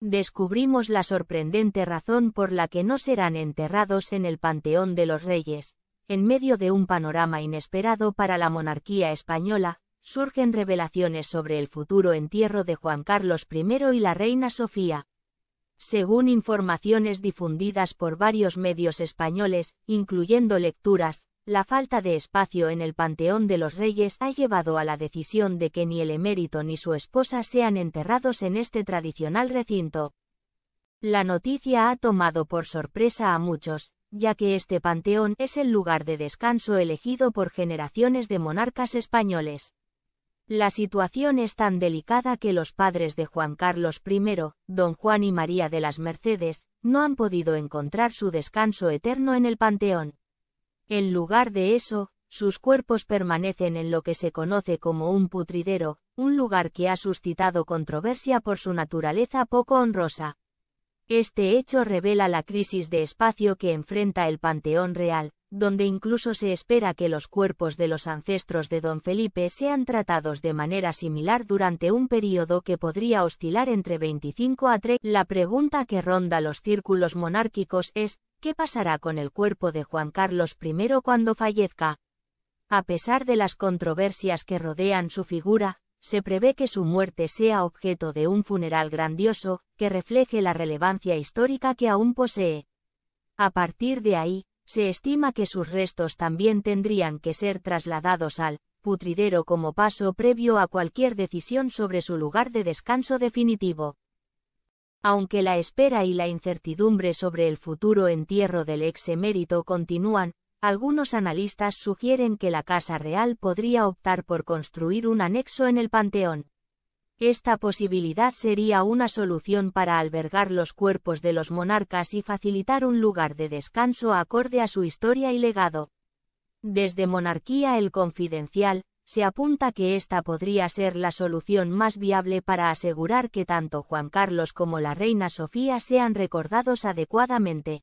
descubrimos la sorprendente razón por la que no serán enterrados en el Panteón de los Reyes. En medio de un panorama inesperado para la monarquía española, surgen revelaciones sobre el futuro entierro de Juan Carlos I y la reina Sofía. Según informaciones difundidas por varios medios españoles, incluyendo lecturas, la falta de espacio en el Panteón de los Reyes ha llevado a la decisión de que ni el emérito ni su esposa sean enterrados en este tradicional recinto. La noticia ha tomado por sorpresa a muchos, ya que este panteón es el lugar de descanso elegido por generaciones de monarcas españoles. La situación es tan delicada que los padres de Juan Carlos I, don Juan y María de las Mercedes, no han podido encontrar su descanso eterno en el panteón. En lugar de eso, sus cuerpos permanecen en lo que se conoce como un putridero, un lugar que ha suscitado controversia por su naturaleza poco honrosa. Este hecho revela la crisis de espacio que enfrenta el Panteón Real, donde incluso se espera que los cuerpos de los ancestros de don Felipe sean tratados de manera similar durante un periodo que podría oscilar entre 25 a 3. La pregunta que ronda los círculos monárquicos es, ¿qué pasará con el cuerpo de Juan Carlos I cuando fallezca? A pesar de las controversias que rodean su figura, se prevé que su muerte sea objeto de un funeral grandioso, que refleje la relevancia histórica que aún posee. A partir de ahí, se estima que sus restos también tendrían que ser trasladados al putridero como paso previo a cualquier decisión sobre su lugar de descanso definitivo. Aunque la espera y la incertidumbre sobre el futuro entierro del ex emérito continúan, algunos analistas sugieren que la Casa Real podría optar por construir un anexo en el Panteón. Esta posibilidad sería una solución para albergar los cuerpos de los monarcas y facilitar un lugar de descanso acorde a su historia y legado. Desde Monarquía el Confidencial, se apunta que esta podría ser la solución más viable para asegurar que tanto Juan Carlos como la reina Sofía sean recordados adecuadamente.